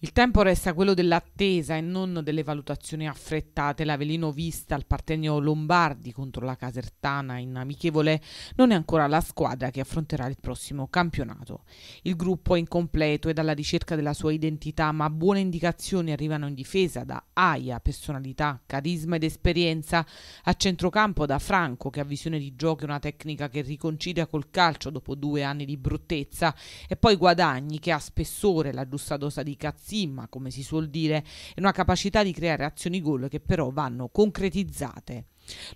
Il tempo resta quello dell'attesa e non delle valutazioni affrettate. L'Avelino vista al partenio Lombardi contro la Casertana in amichevole non è ancora la squadra che affronterà il prossimo campionato. Il gruppo è incompleto ed alla ricerca della sua identità, ma buone indicazioni arrivano in difesa da Aia, personalità, carisma ed esperienza, a centrocampo da Franco che ha visione di gioco e una tecnica che riconcilia col calcio dopo due anni di bruttezza e poi Guadagni che ha spessore, la giusta dose di cazzata cazzimma, come si suol dire, e una capacità di creare azioni gol che però vanno concretizzate.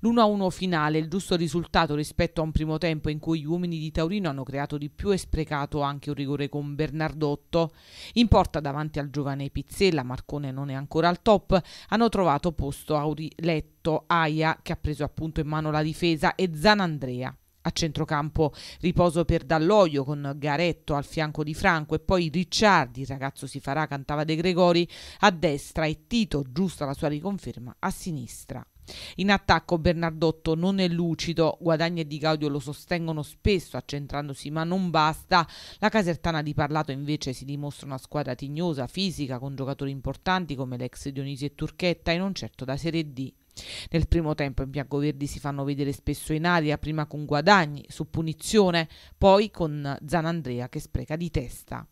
L'1-1 finale, il giusto risultato rispetto a un primo tempo in cui gli uomini di Taurino hanno creato di più e sprecato anche un rigore con Bernardotto. In porta davanti al giovane Pizzella, Marcone non è ancora al top, hanno trovato posto Auri Letto, Aia che ha preso appunto in mano la difesa e Zanandrea. A centrocampo riposo per Dalloio con Garetto al fianco di Franco e poi Ricciardi, il ragazzo si farà, cantava De Gregori, a destra e Tito, giusta la sua riconferma, a sinistra. In attacco Bernardotto non è lucido, Guadagni e Di Gaudio lo sostengono spesso accentrandosi ma non basta, la Casertana di Parlato invece si dimostra una squadra tignosa, fisica, con giocatori importanti come l'ex Dionisi e Turchetta e non certo da Serie D. Nel primo tempo i biancoverdi si fanno vedere spesso in aria, prima con guadagni su punizione, poi con Zanandrea che spreca di testa.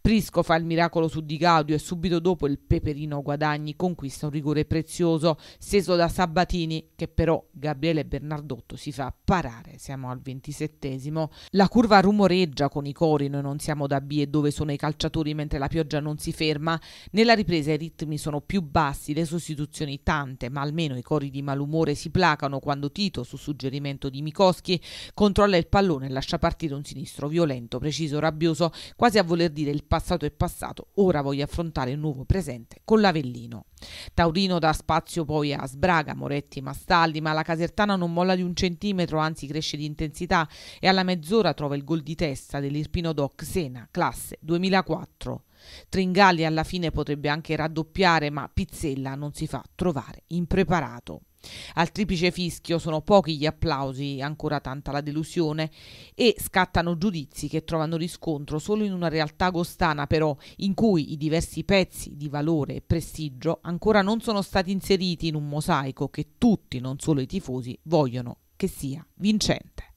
Prisco fa il miracolo su Di Gaudio e subito dopo il Peperino Guadagni conquista un rigore prezioso steso da Sabatini che però Gabriele Bernardotto si fa parare, siamo al ventisettesimo. La curva rumoreggia con i cori, noi non siamo da B e dove sono i calciatori mentre la pioggia non si ferma. Nella ripresa i ritmi sono più bassi, le sostituzioni tante, ma almeno i cori di malumore si placano quando Tito, su suggerimento di Mikoschi, controlla il pallone e lascia partire un sinistro violento, preciso, rabbioso, quasi a voler dire il passato è passato, ora voglio affrontare il nuovo presente con l'Avellino. Taurino dà spazio poi a Sbraga, Moretti, Mastalli, ma la Casertana non molla di un centimetro, anzi cresce di intensità e alla mezz'ora trova il gol di testa dell'Irpino Doc Sena, classe 2004. Tringalli alla fine potrebbe anche raddoppiare, ma Pizzella non si fa trovare impreparato. Al triplice fischio sono pochi gli applausi, ancora tanta la delusione, e scattano giudizi che trovano riscontro solo in una realtà agostana, però, in cui i diversi pezzi di valore e prestigio ancora non sono stati inseriti in un mosaico che tutti, non solo i tifosi, vogliono che sia vincente.